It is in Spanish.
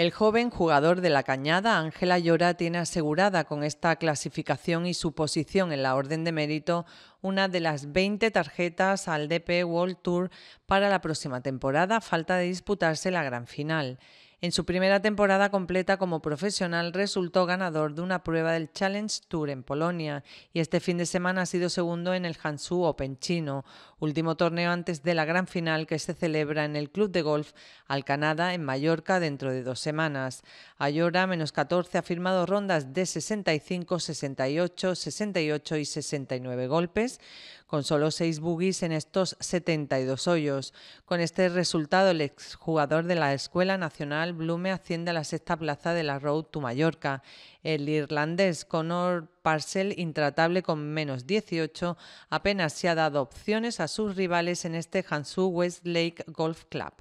El joven jugador de la Cañada, Ángela Llora, tiene asegurada con esta clasificación y su posición en la Orden de Mérito una de las 20 tarjetas al DP World Tour para la próxima temporada, falta de disputarse la gran final. En su primera temporada completa como profesional resultó ganador de una prueba del Challenge Tour en Polonia y este fin de semana ha sido segundo en el Hansu Open chino, último torneo antes de la gran final que se celebra en el Club de Golf Alcanada en Mallorca dentro de dos semanas. Ayora, menos 14, ha firmado rondas de 65, 68, 68 y 69 golpes, con solo seis bogies en estos 72 hoyos. Con este resultado, el exjugador de la Escuela Nacional Blume asciende a la sexta plaza de la Road to Mallorca. El irlandés Conor Parcel, intratable con menos 18, apenas se ha dado opciones a sus rivales en este Hansu Westlake Golf Club.